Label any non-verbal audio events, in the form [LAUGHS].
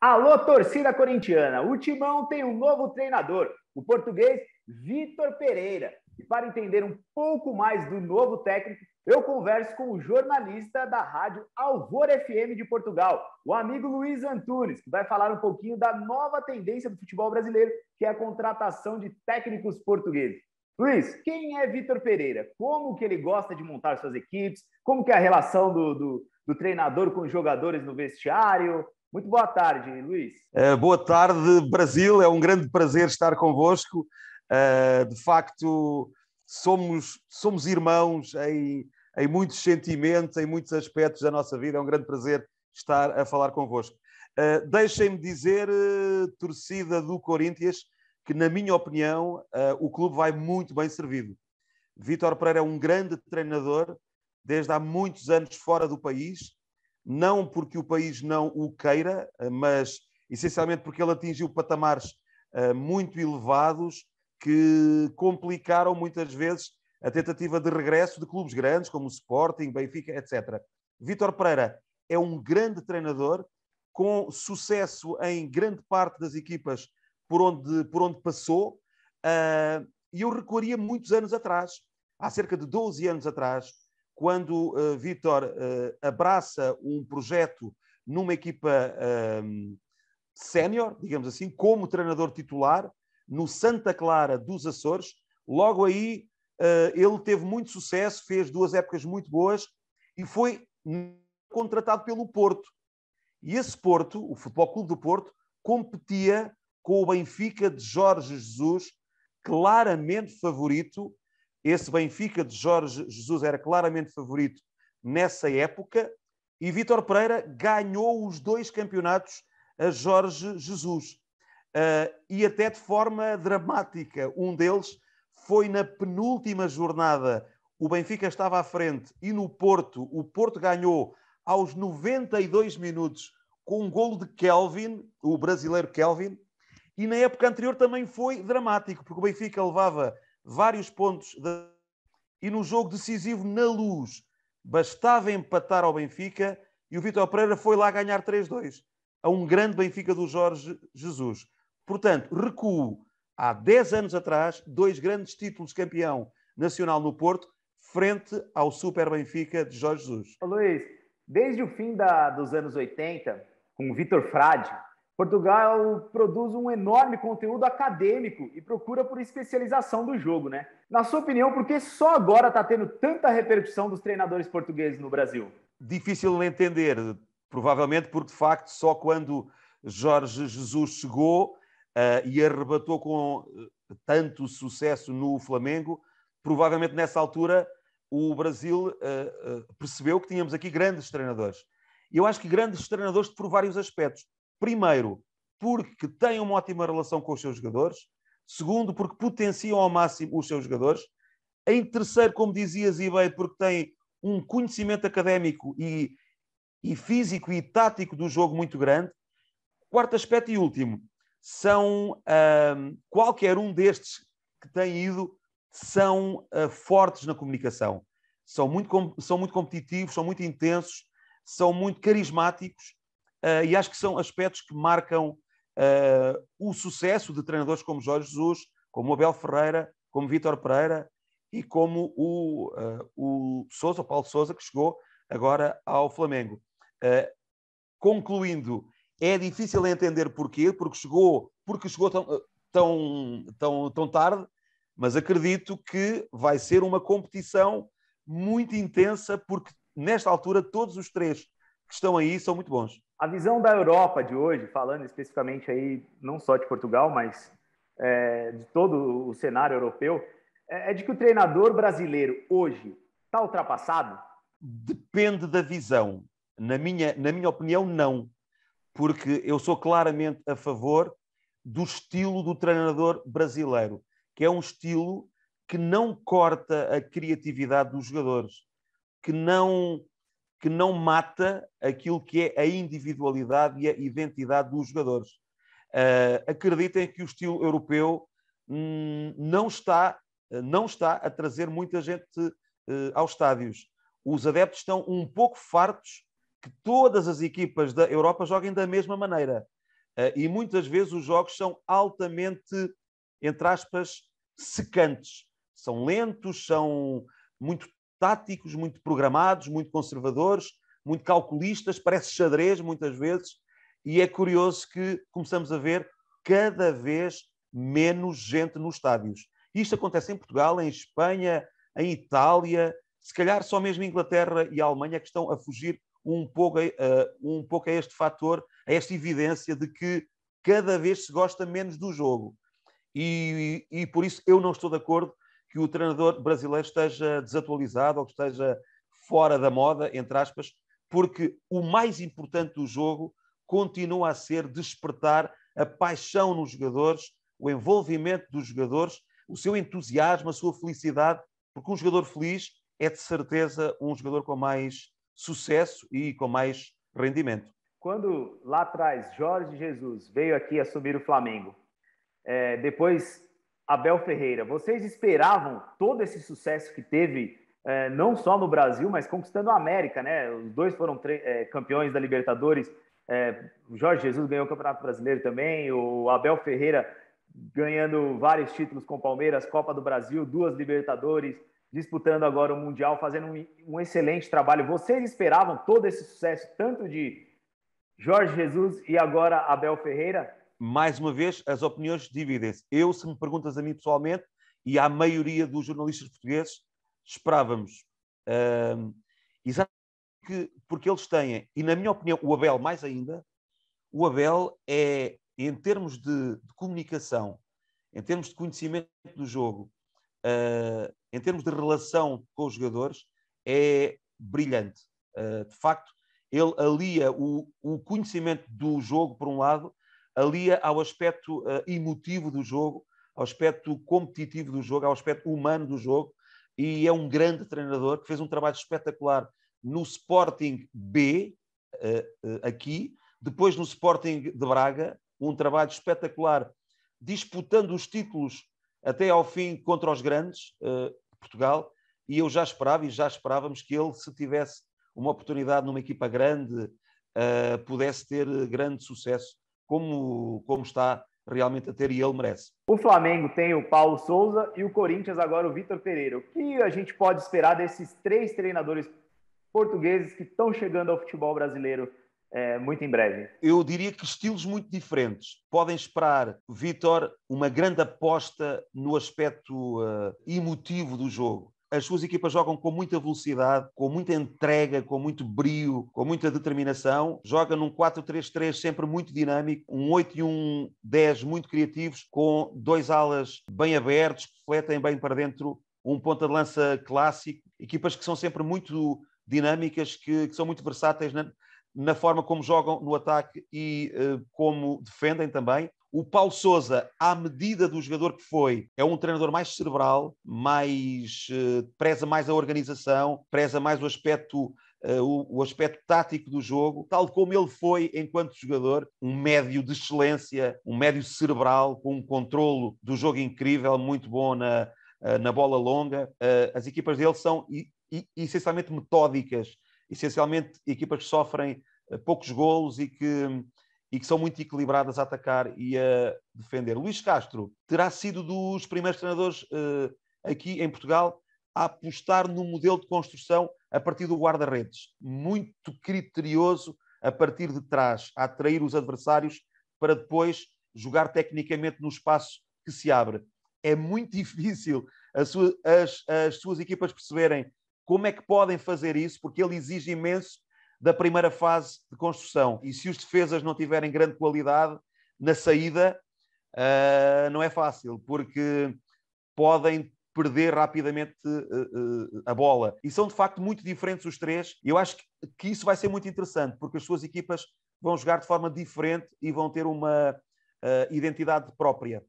Alô, torcida corintiana! O Timão tem um novo treinador, o português Vitor Pereira. E para entender um pouco mais do novo técnico, eu converso com o jornalista da rádio Alvor FM de Portugal, o amigo Luiz Antunes, que vai falar um pouquinho da nova tendência do futebol brasileiro, que é a contratação de técnicos portugueses. Luiz, quem é Vitor Pereira? Como que ele gosta de montar suas equipes? Como que é a relação do, do, do treinador com os jogadores no vestiário? Muito boa tarde, Luiz. Uh, é, boa tarde, Brasil. É um grande prazer estar convosco. Uh, de facto, somos, somos irmãos em, em muitos sentimentos, em muitos aspectos da nossa vida. É um grande prazer estar a falar convosco. Uh, Deixem-me dizer, uh, torcida do Corinthians, que, na minha opinião, uh, o clube vai muito bem servido. Vítor Pereira é um grande treinador, desde há muitos anos fora do país não porque o país não o queira, eh, mas essencialmente porque ele atingiu patamares eh, muito elevados que complicaram muitas vezes a tentativa de regresso de clubes grandes como o Sporting, Benfica, etc. Vítor Pereira é um grande treinador com sucesso em grande parte das equipas por onde, por onde passou, eh, e eu recuaria muitos anos atrás, há cerca de 12 anos atrás, quando uh, Vítor uh, abraça um projeto numa equipa um, ehm, sénior, digamos assim, como treinador titular, no Santa Clara dos Açores. Logo aí uh, ele teve muito sucesso, fez duas épocas muito boas e foi contratado pelo Porto. E esse Porto, o Futebol Clube do Porto, competia com o Benfica de Jorge Jesus, claramente favorito esse Benfica de Jorge Jesus era claramente favorito nessa época e Vítor Pereira ganhou os dois campeonatos a Jorge Jesus. Uh, e até de forma dramática. Um deles foi na penúltima jornada. O Benfica estava à frente e no Porto, o Porto ganhou aos 92 minutos com um golo de Kelvin, o brasileiro Kelvin, e na época anterior também foi dramático, porque o Benfica levava vários pontos. De... E no jogo decisivo, na luz, bastava empatar ao Benfica e o Vitor Pereira foi lá ganhar 3-2 a um grande Benfica do Jorge Jesus. Portanto, recuo há 10 anos atrás, dois grandes títulos campeão nacional no Porto, frente ao Super Benfica de Jorge Jesus. Luís, desde o fim da, dos anos 80, com o Vitor Frade, Portugal produz um enorme conteúdo acadêmico e procura por especialização do jogo, né? Na sua opinião, por que só agora está tendo tanta repercussão dos treinadores portugueses no Brasil? Difícil de entender, provavelmente porque de facto só quando Jorge Jesus chegou uh, e arrebatou com eh, tanto sucesso no Flamengo, provavelmente nessa altura o Brasil uh, uh, percebeu que tínhamos aqui grandes treinadores. Eu acho que grandes treinadores por vários aspectos Primeiro, porque têm uma ótima relação com os seus jogadores. Segundo, porque potenciam ao máximo os seus jogadores. Em terceiro, como dizias, eBay, porque têm um conhecimento académico e, e físico e tático do jogo muito grande. Quarto aspecto e último, são um, qualquer um destes que tem ido são uh, fortes na comunicação, são muito, são muito competitivos, são muito intensos, são muito carismáticos uh, e acho que são aspectos que marcam uh, o sucesso de treinadores como Jorge Jesus, como Abel Ferreira, como Vítor Pereira e como o, uh, o Sousa, o Paulo Souza, que chegou agora ao Flamengo. Uh, concluindo, é difícil entender porquê, porque chegou, porque chegou tão, tão, tão, tão tarde, mas acredito que vai ser uma competição muito intensa, porque nesta altura todos os três que estão aí são muito bons. A visão da Europa de hoje, falando especificamente aí não só de Portugal, mas é, de todo o cenário europeu, é, é de que o treinador brasileiro hoje está ultrapassado? Depende da visão. Na minha, na minha opinião, não. Porque eu sou claramente a favor do estilo do treinador brasileiro, que é um estilo que não corta a criatividade dos jogadores, que não que não mata aquilo que é a individualidade e a identidade dos jogadores. Uh, acreditem que o estilo europeu hum, não, está, não está a trazer muita gente uh, aos estádios. Os adeptos estão um pouco fartos que todas as equipas da Europa joguem da mesma maneira. Uh, e muitas vezes os jogos são altamente, entre aspas, secantes. São lentos, são muito táticos, muito programados, muito conservadores, muito calculistas, parece xadrez muitas vezes, e é curioso que começamos a ver cada vez menos gente nos estádios. Isto acontece em Portugal, em Espanha, em Itália, se calhar só mesmo Inglaterra e Alemanha é que estão a fugir um pouco, a, uh, um pouco a este fator, a esta evidência de que cada vez se gosta menos do jogo. E, e, e por isso eu não estou de acordo que o treinador brasileiro esteja desatualizado ou que esteja fora da moda, entre aspas, porque o mais importante do jogo continua a ser despertar a paixão nos jogadores, o envolvimento dos jogadores, o seu entusiasmo, a sua felicidade, porque um jogador feliz é de certeza um jogador com mais sucesso e com mais rendimento. Quando lá atrás Jorge Jesus veio aqui assumir o Flamengo, é, depois Abel Ferreira, vocês esperavam todo esse sucesso que teve, é, não só no Brasil, mas conquistando a América, né? Os dois foram é, campeões da Libertadores. É, o Jorge Jesus ganhou o Campeonato Brasileiro também, o Abel Ferreira ganhando vários títulos com o Palmeiras, Copa do Brasil, duas Libertadores, disputando agora o Mundial, fazendo um, um excelente trabalho. Vocês esperavam todo esse sucesso, tanto de Jorge Jesus e agora Abel Ferreira? mais uma vez, as opiniões dividem-se. Eu, se me perguntas a mim pessoalmente, e à maioria dos jornalistas portugueses, esperávamos. Uh, exatamente porque eles têm, e na minha opinião, o Abel mais ainda, o Abel é, em termos de, de comunicação, em termos de conhecimento do jogo, uh, em termos de relação com os jogadores, é brilhante. Uh, de facto, ele alia o, o conhecimento do jogo, por um lado, alia ao aspecto eh, emotivo do jogo, ao aspecto competitivo do jogo, ao aspecto humano do jogo, e é um grande treinador que fez um trabalho espetacular no Sporting B, eh, eh, aqui, depois no Sporting de Braga, um trabalho espetacular, disputando os títulos até ao fim contra os grandes de Portugal, e eu já esperava e já esperávamos que ele, se tivesse uma oportunidade numa equipa grande, pudesse ter grande sucesso como, como está realmente a ter e ele merece. O Flamengo tem o Paulo Souza e o Corinthians agora o Vitor Pereira. O que a gente pode esperar desses três treinadores portugueses que estão chegando ao futebol brasileiro é, muito em breve? Eu diria que estilos muito diferentes. Podem esperar, Vitor, uma grande aposta no aspecto uh, emotivo do jogo as suas equipas jogam com muita velocidade, com muita entrega, com muito brio, com muita determinação. Joga num 4-3-3 sempre muito dinâmico, um 8 e um 10 muito criativos, com dois alas bem abertos, que fletem bem para dentro, um ponta de lança clássico. Equipas que são sempre muito dinâmicas, que, que são muito versáteis na, na, forma como jogam no ataque e uh, como defendem também. O Paulo Souza, à medida do jogador que foi, é um treinador mais cerebral, mais uh, preza mais a organização, preza mais o aspecto Uh, o, o, aspecto tático do jogo, tal como ele foi enquanto jogador, um médio de excelência, um médio cerebral, com um controlo do jogo incrível, muito bom na, uh, na bola longa. Uh, as equipas dele são i, i, essencialmente metódicas, essencialmente equipas que sofrem poucos golos e que e que são muito equilibradas a atacar e a defender. Luís Castro terá sido dos primeiros treinadores uh, aqui em Portugal a apostar no modelo de construção a partir do guarda-redes, muito criterioso a partir de trás, a atrair os adversários para depois jogar tecnicamente no espaço que se abre. É muito [LAUGHS] difícil as, as suas equipas perceberem como é que podem fazer isso, porque ele exige imenso da primeira fase de construção. E se os defesas não tiverem grande qualidade na saída, uh, não é fácil, porque podem perder rapidamente uh, uh, a bola. E são de facto muito diferentes os três. E eu acho que, que isso vai ser muito interessante, porque as suas equipas vão jogar de forma diferente e vão ter uma ah, identidade própria.